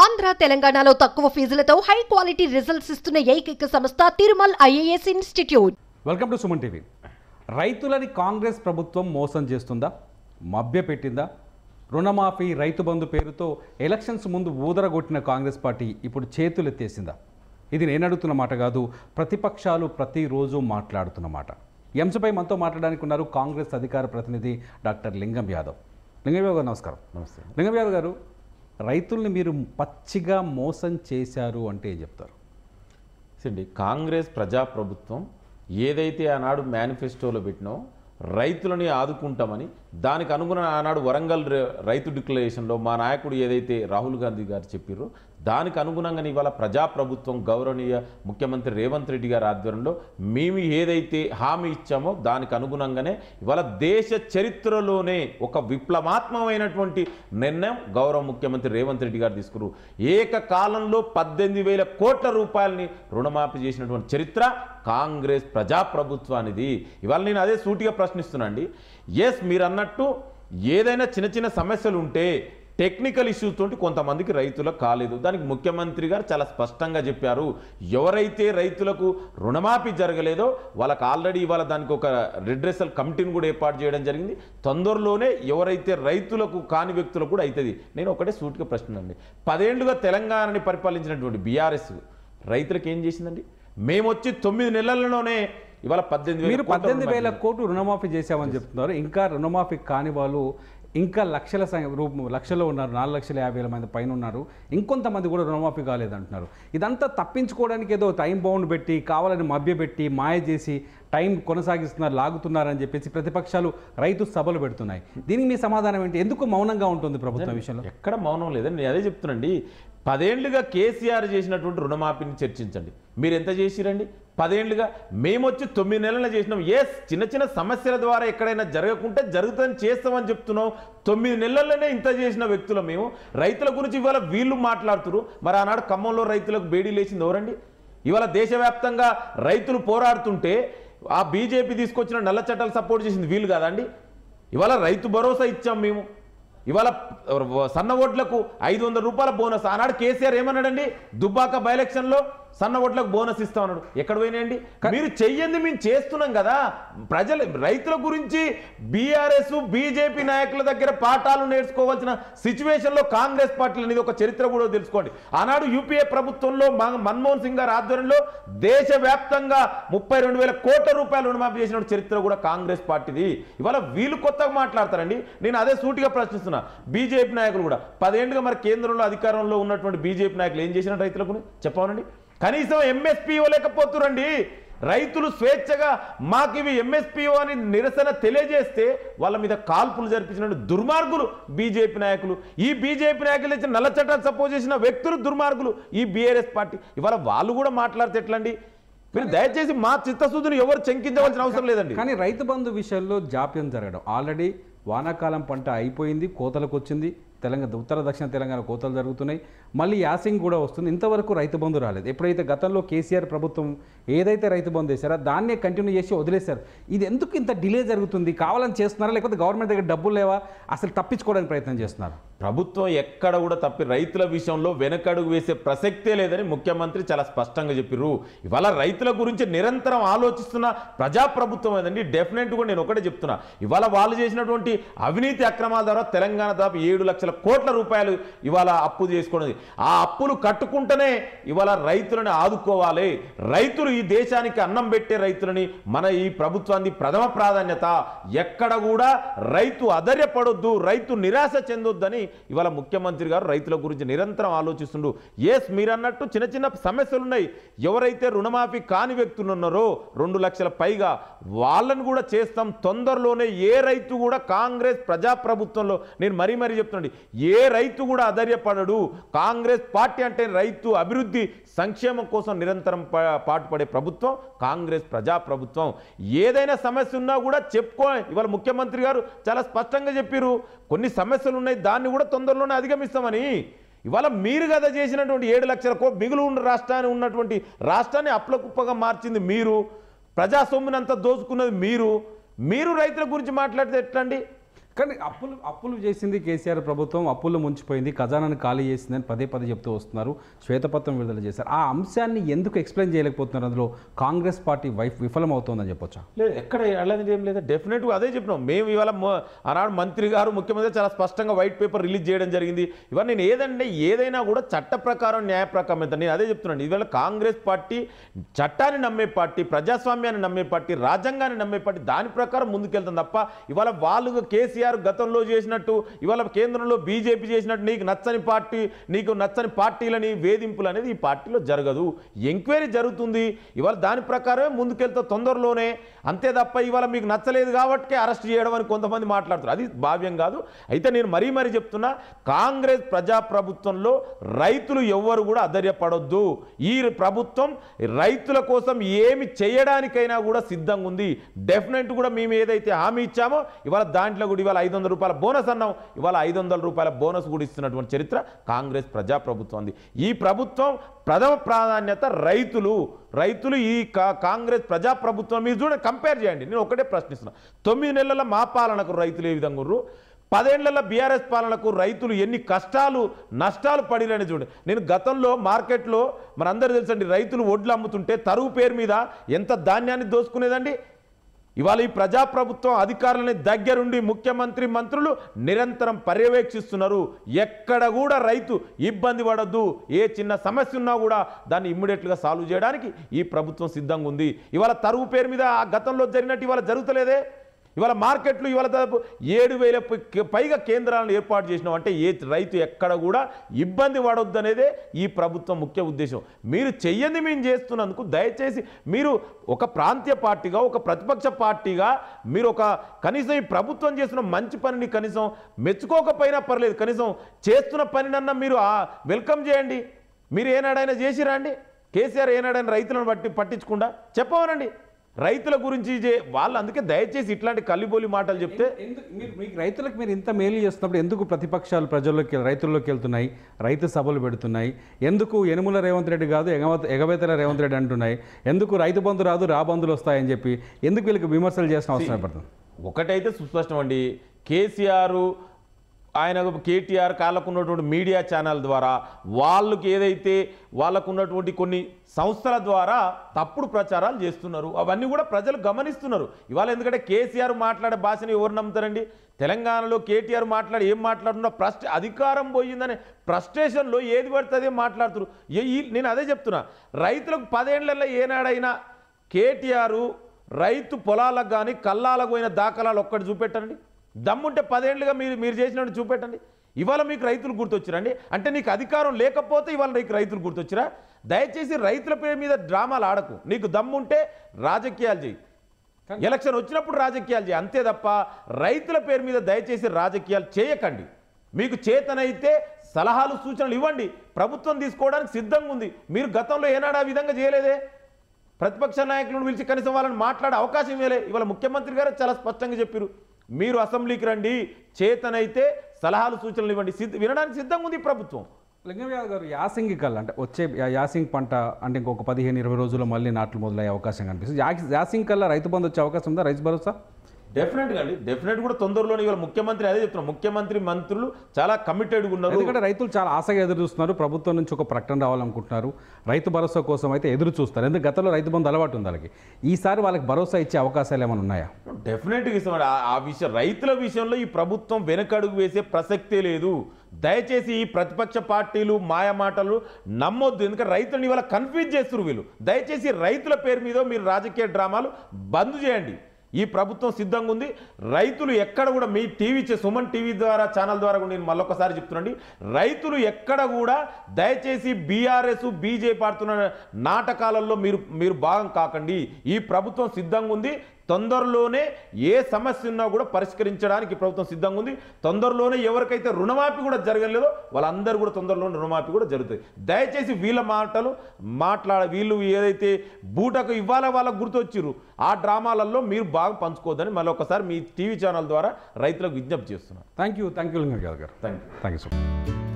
ఆంధ్ర తెలంగాణలో తక్కువ ఫీజులతో high quality results ఇస్తున్న ఏకైక సంస్థ Tirumal IAS institute welcome to Suman TV రైతులని కాంగ్రెస్ ప్రభుత్వం మోసం చేస్తుందా మభ్యపెట్టిందా రుణమాఫీ రైతు బంధు పేరుతో ఎలక్షన్స్ ముందు ఊదరగొట్టిన కాంగ్రెస్ పార్టీ ఇప్పుడు చేతులెత్తేసిందా ఇది నేను అడుగుతున్న మాట కాదు ప్రతిపక్షాలు ప్రతిరోజు మాట్లాడుతున్న మాట అంశపై మనతో మాట్లాడడానికి ఉన్నారు కాంగ్రెస్ అధికార ప్రతినిధి డాక్టర్ లింగం యాదవ్ లింగం యాదవ్ గారు నమస్కారం నమస్తే లింగం యాదవ్ గారు రైతుల్ని మీరు పచ్చిగా మోసం చేశారు అంటే ఏం చెప్తారు అండి కాంగ్రెస్ ప్రజాప్రభుత్వం ఏదైతే ఆనాడు మేనిఫెస్టోలో పెట్టినో రైతులని ఆదుకుంటామని దానికి అనుగుణ ఆనాడు వరంగల్ రైతు డిక్లరేషన్లో మా నాయకుడు ఏదైతే రాహుల్ గాంధీ గారు చెప్పారో దానికి అనుగుణంగా ఇవాళ ప్రజాప్రభుత్వం గౌరవనీయ ముఖ్యమంత్రి రేవంత్ రెడ్డి గారి ఆధ్వర్యంలో మేము ఏదైతే హామీ ఇచ్చామో దానికి అనుగుణంగానే ఇవాళ దేశ చరిత్రలోనే ఒక విప్లవాత్మకమైనటువంటి నిర్ణయం గౌరవ ముఖ్యమంత్రి రేవంత్ రెడ్డి గారు ఏక ఏకకాలంలో పద్దెనిమిది వేల కోట్ల రూపాయలని రుణమాఫీ చేసినటువంటి చరిత్ర కాంగ్రెస్ ప్రజాప్రభుత్వానిది ఇవాళ నేను అదే సూటిగా ప్రశ్నిస్తున్నాండి ఎస్ మీరు అన్నట్టు ఏదైనా చిన్న చిన్న సమస్యలు ఉంటే టెక్నికల్ ఇష్యూస్ తోటి కొంతమందికి రైతులకు కాలేదు దానికి ముఖ్యమంత్రి గారు చాలా స్పష్టంగా చెప్పారు ఎవరైతే రైతులకు రుణమాఫీ జరగలేదో వాళ్ళకి ఆల్రెడీ ఇవాళ దానికి ఒక రిడ్రెసల్ కమిటీని కూడా ఏర్పాటు చేయడం జరిగింది తొందరలోనే ఎవరైతే రైతులకు కాని వ్యక్తులకు కూడా అవుతుంది నేను ఒకటే సూటిగా ప్రశ్న అండి పదేళ్లుగా తెలంగాణని పరిపాలించినటువంటి బీఆర్ఎస్ రైతులకు ఏం చేసిందండి మేము వచ్చి తొమ్మిది నెలల్లోనే ఇవాళ పద్దెనిమిది మీరు పద్దెనిమిది వేల కోట్లు రుణమాఫీ చేశామని చెప్తున్నారు ఇంకా రుణమాఫీ కాని వాళ్ళు ఇంకా రూప లక్షల్లో ఉన్నారు నాలుగు లక్షల యాభై వేల మంది పైన ఉన్నారు ఇంకొంతమంది కూడా రుణమాఫీ కాలేదంటున్నారు ఇదంతా తప్పించుకోవడానికి ఏదో టైం బౌండ్ పెట్టి కావాలని మభ్యపెట్టి మాయ చేసి టైం కొనసాగిస్తున్నారు లాగుతున్నారని చెప్పేసి ప్రతిపక్షాలు రైతు సభలు పెడుతున్నాయి దీనికి మీ సమాధానం ఏంటి ఎందుకు మౌనంగా ఉంటుంది ప్రభుత్వం విషయంలో ఎక్కడ మౌనం లేదండి అదే చెప్తున్నాండి పదేళ్లుగా కేసీఆర్ చేసినటువంటి రుణమాఫీని చర్చించండి మీరు ఎంత చేసిరండి పదేండ్లుగా వచ్చి తొమ్మిది నెలలు చేసినాం ఎస్ చిన్న చిన్న సమస్యల ద్వారా ఎక్కడైనా జరగకుంటే జరుగుతుందని చేస్తామని చెప్తున్నాం తొమ్మిది నెలల్లోనే ఇంత చేసిన వ్యక్తులు మేము రైతుల గురించి ఇవాళ వీళ్ళు మాట్లాడుతురు మరి ఆనాడు ఖమ్మంలో రైతులకు బేడీ లేచింది ఎవరండి ఇవాళ దేశవ్యాప్తంగా రైతులు పోరాడుతుంటే ఆ బీజేపీ తీసుకొచ్చిన నల్ల చట్టాలు సపోర్ట్ చేసింది వీళ్ళు కాదండి ఇవాళ రైతు భరోసా ఇచ్చాం మేము ఇవాళ సన్న ఓట్లకు ఐదు రూపాయల బోనస్ ఆనాడు కేసీఆర్ ఏమన్నాడండి దుబ్బాక బై ఎలక్షన్లో సన్న ఓట్లకు బోనస్ ఇస్తాం అన్నాడు ఎక్కడ పోయినాయండి మీరు చెయ్యంది మేము చేస్తున్నాం కదా ప్రజల రైతుల గురించి బీఆర్ఎస్ బీజేపీ నాయకుల దగ్గర పాఠాలు నేర్చుకోవాల్సిన సిచ్యువేషన్లో కాంగ్రెస్ పార్టీలు అనేది ఒక చరిత్ర కూడా తెలుసుకోండి ఆనాడు యూపీఏ ప్రభుత్వంలో మన్మోహన్ సింగ్ గారి ఆధ్వర్యంలో దేశవ్యాప్తంగా ముప్పై రెండు వేల కోట్ల రూపాయలు రుణమాఫీ చేసిన చరిత్ర కూడా కాంగ్రెస్ పార్టీది ఇవాళ వీళ్ళు కొత్తగా మాట్లాడతారండి నేను అదే సూటిగా ప్రశ్నిస్తున్నా బీజేపీ నాయకులు కూడా పదేండుగా మరి కేంద్రంలో అధికారంలో ఉన్నటువంటి బీజేపీ నాయకులు ఏం చేసిన రైతులకు చెప్పవనండి కనీసం ఎంఎస్పీఓ లేకపోతురండి రైతులు స్వేచ్ఛగా మాకు ఇవి ఎంఎస్పీఓ అని నిరసన తెలియజేస్తే వాళ్ళ మీద కాల్పులు జరిపించిన దుర్మార్గులు బీజేపీ నాయకులు ఈ బీజేపీ నాయకులు ఇచ్చిన నల్ల చట్టాలు సపోజ్ చేసిన వ్యక్తులు దుర్మార్గులు ఈ బీఆర్ఎస్ పార్టీ ఇవాళ వాళ్ళు కూడా మాట్లాడితే ఎట్లండి మీరు దయచేసి మా చిత్తశుద్ధిని ఎవరు చెంకించవలసిన అవసరం లేదండి కానీ రైతు బంధు విషయంలో జాప్యం జరగడం ఆల్రెడీ వానాకాలం పంట అయిపోయింది కోతలకు వచ్చింది తెలంగాణ ఉత్తర దక్షిణ తెలంగాణ కోతలు జరుగుతున్నాయి మళ్ళీ యాసింగ్ కూడా వస్తుంది ఇంతవరకు రైతు బంధు రాలేదు ఎప్పుడైతే గతంలో కేసీఆర్ ప్రభుత్వం ఏదైతే రైతు బంధు చేశారో దాన్నే కంటిన్యూ చేసి వదిలేశారు ఇది ఎందుకు ఇంత డిలే జరుగుతుంది కావాలని చేస్తున్నారా లేకపోతే గవర్నమెంట్ దగ్గర డబ్బులు లేవా అసలు తప్పించుకోవడానికి ప్రయత్నం చేస్తున్నారు ప్రభుత్వం ఎక్కడ కూడా తప్పి రైతుల విషయంలో వెనకడుగు వేసే ప్రసక్తే లేదని ముఖ్యమంత్రి చాలా స్పష్టంగా చెప్పిర్రు ఇవాళ రైతుల గురించి నిరంతరం ఆలోచిస్తున్న ప్రజాప్రభుత్వం ఏదండి డెఫినెట్గా నేను ఒకటే చెప్తున్నా ఇవాళ వాళ్ళు చేసినటువంటి అవినీతి అక్రమాల ద్వారా తెలంగాణ దాపు ఏడు లక్షల కోట్ల రూపాయలు ఇవాళ అప్పు చేసుకున్నది ఆ అప్పులు కట్టుకుంటేనే ఇవాళ రైతులను ఆదుకోవాలి రైతులు ఈ దేశానికి అన్నం పెట్టే రైతులని మన ఈ ప్రభుత్వాన్ని ప్రథమ ప్రాధాన్యత ఎక్కడ కూడా రైతు అధర్యపడొద్దు రైతు నిరాశ చెందొద్దని ఇవాళ ముఖ్యమంత్రి గారు రైతుల గురించి నిరంతరం ఆలోచిస్తుండు ఎస్ మీరన్నట్టు చిన్న చిన్న సమస్యలు ఉన్నాయి ఎవరైతే రుణమాఫీ కాని వ్యక్తులు ఉన్నారో రెండు లక్షల పైగా వాళ్ళను కూడా చేస్తాం తొందరలోనే ఏ రైతు కూడా కాంగ్రెస్ ప్రజాప్రభుత్వంలో నేను మరీ మరీ చెప్తున్నాండి ఏ రైతు కూడా అధైర్యపడడు కాంగ్రెస్ పార్టీ అంటే రైతు అభివృద్ధి సంక్షేమం కోసం నిరంతరం పాటుపడే ప్రభుత్వం కాంగ్రెస్ ప్రజాప్రభుత్వం ఏదైనా సమస్య ఉన్నా కూడా చెప్పుకో ఇవాళ ముఖ్యమంత్రి గారు చాలా స్పష్టంగా చెప్పారు కొన్ని సమస్యలు ఉన్నాయి దాన్ని కూడా కూడా తొందరలోనే అధిగమిస్తామని ఇవాళ మీరు కదా చేసినటువంటి ఏడు లక్షల కో మిగులు ఉన్న రాష్ట్రాన్ని ఉన్నటువంటి రాష్ట్రాన్ని అప్లకుప్పగా మార్చింది మీరు ప్రజాసొమ్మునంతా దోచుకున్నది మీరు మీరు రైతుల గురించి మాట్లాడితే ఎట్లండి కానీ అప్పులు అప్పులు చేసింది కేసీఆర్ ప్రభుత్వం అప్పుల్లో ముంచిపోయింది ఖజానాను ఖాళీ చేసిందని పదే పదే చెప్తూ వస్తున్నారు శ్వేతపత్రం విడుదల చేశారు ఆ అంశాన్ని ఎందుకు ఎక్స్ప్లెయిన్ చేయలేకపోతున్నారు అందులో కాంగ్రెస్ పార్టీ వైఫ్ విఫలమవుతోందని చెప్పొచ్చా లేదు ఎక్కడ అలాంటిది ఏం లేదు డెఫినెట్గా అదే చెప్పినాం మేము ఇవాళ ఆనాడు మంత్రి గారు ముఖ్యమంత్రి చాలా స్పష్టంగా వైట్ పేపర్ రిలీజ్ చేయడం జరిగింది ఇవన్నీ నేను ఏదంటే ఏదైనా కూడా చట్ట ప్రకారం న్యాయ ప్రకారం నేను అదే చెప్తున్నాను ఇవాళ కాంగ్రెస్ పార్టీ చట్టాన్ని నమ్మే పార్టీ ప్రజాస్వామ్యాన్ని నమ్మే పార్టీ రాజ్యాంగాన్ని నమ్మే పార్టీ దాని ప్రకారం ముందుకెళ్తాం తప్ప ఇవాళ వాళ్ళు కేసీఆర్ కేసీఆర్ గతంలో చేసినట్టు ఇవాళ కేంద్రంలో బీజేపీ చేసినట్టు నీకు నచ్చని పార్టీ నీకు నచ్చని పార్టీలని వేధింపులు అనేది ఈ పార్టీలో జరగదు ఎంక్వైరీ జరుగుతుంది ఇవాళ దాని ప్రకారమే ముందుకెళ్తే తొందరలోనే అంతే తప్ప ఇవాళ మీకు నచ్చలేదు కాబట్టి అరెస్ట్ చేయడం అని కొంతమంది మాట్లాడుతారు అది భావ్యం కాదు అయితే నేను మరీ మరీ చెప్తున్నా కాంగ్రెస్ ప్రజాప్రభుత్వంలో రైతులు ఎవ్వరు కూడా అధైర్యపడొద్దు ఈ ప్రభుత్వం రైతుల కోసం ఏమి చేయడానికైనా కూడా సిద్ధంగా ఉంది డెఫినెట్ కూడా మేము ఏదైతే హామీ ఇచ్చామో ఇవాళ దాంట్లో కూడా ఇవాళ ఇవాళ ఐదు వందల రూపాయల బోనస్ అన్నాం ఇవాళ ఐదు వందల రూపాయల బోనస్ కూడా ఇస్తున్నటువంటి చరిత్ర కాంగ్రెస్ ప్రజాప్రభుత్వం ఉంది ఈ ప్రభుత్వం ప్రథమ ప్రాధాన్యత రైతులు రైతులు ఈ కాంగ్రెస్ ప్రజాప్రభుత్వం మీరు చూడండి కంపేర్ చేయండి నేను ఒకటే ప్రశ్నిస్తున్నా తొమ్మిది నెలల మా పాలనకు రైతులు ఏ విధంగా ఉర్రు పదేళ్లలో బీఆర్ఎస్ పాలనకు రైతులు ఎన్ని కష్టాలు నష్టాలు పడిరని చూడండి నేను గతంలో మార్కెట్లో మనందరూ తెలుసండి రైతులు ఒడ్లు అమ్ముతుంటే తరువు పేరు మీద ఎంత ధాన్యాన్ని దోసుకునేదండి ఇవాళ ఈ ప్రజాప్రభుత్వం అధికారులని దగ్గరుండి ముఖ్యమంత్రి మంత్రులు నిరంతరం పర్యవేక్షిస్తున్నారు ఎక్కడ కూడా రైతు ఇబ్బంది పడద్దు ఏ చిన్న సమస్య ఉన్నా కూడా దాన్ని ఇమ్మీడియట్గా సాల్వ్ చేయడానికి ఈ ప్రభుత్వం సిద్ధంగా ఉంది ఇవాళ తరువు పేరు మీద ఆ గతంలో జరిగినట్టు ఇవాళ జరుగుతలేదే ఇవాళ మార్కెట్లు ఇవాళ దాదాపు ఏడు వేల పైగా కేంద్రాలను ఏర్పాటు చేసినాం అంటే ఏ రైతు ఎక్కడ కూడా ఇబ్బంది అనేదే ఈ ప్రభుత్వం ముఖ్య ఉద్దేశం మీరు చెయ్యని మేము చేస్తున్నందుకు దయచేసి మీరు ఒక ప్రాంతీయ పార్టీగా ఒక ప్రతిపక్ష పార్టీగా మీరు ఒక కనీసం ఈ ప్రభుత్వం చేస్తున్న మంచి పనిని కనీసం మెచ్చుకోకపోయినా పర్లేదు కనీసం చేస్తున్న పనినన్నా మీరు వెల్కమ్ చేయండి మీరు ఏనాడైనా చేసిరా అండి కేసీఆర్ ఏనాడైనా రైతులను బట్టి పట్టించకుండా చెప్పవనండి రైతుల గురించి వాళ్ళు అందుకే దయచేసి ఇట్లాంటి కల్లిబోలి మాటలు చెప్తే మీకు రైతులకు మీరు ఇంత మేలు చేస్తున్నప్పుడు ఎందుకు ప్రతిపక్షాలు ప్రజల్లోకి రైతుల్లోకి వెళ్తున్నాయి రైతు సభలు పెడుతున్నాయి ఎందుకు యనుముల రేవంత్ రెడ్డి కాదు ఎగవేతల రేవంత్ రెడ్డి అంటున్నాయి ఎందుకు రైతు బంధు రాదు రా బంధులు వస్తాయని చెప్పి ఎందుకు వీళ్ళకి విమర్శలు చేసిన అవసరం పడుతుంది ఒకటైతే సుస్పష్టం అండి కేసీఆర్ ఆయన కేటీఆర్ కాళ్ళకు ఉన్నటువంటి మీడియా ఛానల్ ద్వారా వాళ్ళకి ఏదైతే వాళ్ళకున్నటువంటి కొన్ని సంస్థల ద్వారా తప్పుడు ప్రచారాలు చేస్తున్నారు అవన్నీ కూడా ప్రజలు గమనిస్తున్నారు ఇవాళ ఎందుకంటే కేసీఆర్ మాట్లాడే భాషను ఎవరు నమ్ముతారండి తెలంగాణలో కేటీఆర్ మాట్లాడి ఏం మాట్లాడుతున్నా ప్రస్ట్ అధికారం పోయిందనే ఫ్రస్ట్రేషన్లో ఏది పడితే మాట్లాడుతున్నారు నేను అదే చెప్తున్నా రైతులకు పదేళ్లలో ఏనాడైనా కేటీఆర్ రైతు పొలాలకు కానీ కల్లాలకు పోయిన దాఖలాలు ఒక్కటి చూపెట్టండి దమ్ముంటే పదేళ్ళుగా మీరు మీరు చేసినట్టు చూపెట్టండి ఇవాళ మీకు రైతులు గుర్తొచ్చిరండి అంటే నీకు అధికారం లేకపోతే ఇవాళ నీకు రైతులు గుర్తొచ్చిరా దయచేసి రైతుల పేరు మీద డ్రామాలు ఆడకు నీకు దమ్ముంటే రాజకీయాలు చేయి ఎలక్షన్ వచ్చినప్పుడు రాజకీయాలు చేయి అంతే తప్ప రైతుల పేరు మీద దయచేసి రాజకీయాలు చేయకండి మీకు చేతనైతే సలహాలు సూచనలు ఇవ్వండి ప్రభుత్వం తీసుకోవడానికి సిద్ధంగా ఉంది మీరు గతంలో ఏనాడా విధంగా చేయలేదే ప్రతిపక్ష నాయకులను పిలిచి కనీసం వాళ్ళని మాట్లాడే అవకాశం ఇవ్వలేదు ఇవాళ ముఖ్యమంత్రి గారు చాలా స్పష్టంగా చెప్పారు మీరు అసెంబ్లీకి రండి చేతనైతే సలహాలు సూచనలు ఇవ్వండి వినడానికి సిద్ధంగా ఉంది ప్రభుత్వం లింగవ్యాధి గారు యాసింగి కల్లా అంటే వచ్చే యాసింగ్ పంట అంటే ఇంకొక పదిహేను ఇరవై రోజుల్లో మళ్ళీ నాట్లు మొదలయ్యే అవకాశం కనిపిస్తుంది యాసింగ్ కల్లా రైతు బంధు వచ్చే అవకాశం ఉందా రైతు భరోసా డెఫినెట్గా అండి డెఫినెట్ కూడా తొందరలోనే ఇవాళ ముఖ్యమంత్రి అదే చెప్తున్నారు ముఖ్యమంత్రి మంత్రులు చాలా కమిటెడ్గా ఉన్నారు ఎందుకంటే రైతులు చాలా ఆశగా ఎదురు చూస్తున్నారు ప్రభుత్వం నుంచి ఒక ప్రకటన రావాలనుకుంటున్నారు రైతు భరోసా కోసం అయితే ఎదురు చూస్తారు ఎందుకంటే గతంలో రైతు బంధు అలవాటు ఉంది వాళ్ళకి ఈసారి వాళ్ళకి భరోసా ఇచ్చే అవకాశాలు ఏమైనా ఉన్నాయా డెఫినెట్గా ఇస్తామండి ఆ విషయం రైతుల విషయంలో ఈ ప్రభుత్వం వెనకడుగు వేసే ప్రసక్తే లేదు దయచేసి ఈ ప్రతిపక్ష పార్టీలు మాయమాటలు నమ్మొద్దు ఎందుకంటే రైతులను ఇవాళ కన్ఫ్యూజ్ చేస్తున్నారు వీళ్ళు దయచేసి రైతుల పేరు మీద మీరు రాజకీయ డ్రామాలు బంద్ చేయండి ఈ ప్రభుత్వం సిద్ధంగా ఉంది రైతులు ఎక్కడ కూడా మీ టీవీ సుమన్ టీవీ ద్వారా ఛానల్ ద్వారా కూడా నేను మళ్ళొకసారి చెప్తున్నాండి రైతులు ఎక్కడ కూడా దయచేసి బీఆర్ఎస్ బీజేపీ పాడుతున్న నాటకాలలో మీరు మీరు భాగం కాకండి ఈ ప్రభుత్వం సిద్ధంగా ఉంది తొందరలోనే ఏ సమస్య ఉన్నా కూడా పరిష్కరించడానికి ప్రభుత్వం సిద్ధంగా ఉంది తొందరలోనే ఎవరికైతే రుణమాఫీ కూడా జరగలేదో వాళ్ళందరూ కూడా తొందరలోనే రుణమాఫీ కూడా జరుగుతుంది దయచేసి వీళ్ళ మాటలు మాట్లాడ వీళ్ళు ఏదైతే బూటకు ఇవ్వాలా వాళ్ళకు గుర్తొచ్చిర్రు ఆ డ్రామాలలో మీరు బాగా పంచుకోవద్దని మళ్ళీ ఒకసారి మీ టీవీ ఛానల్ ద్వారా రైతులకు విజ్ఞప్తి చేస్తున్నారు థ్యాంక్ యూ థ్యాంక్ యూ గారు thank you thank you so much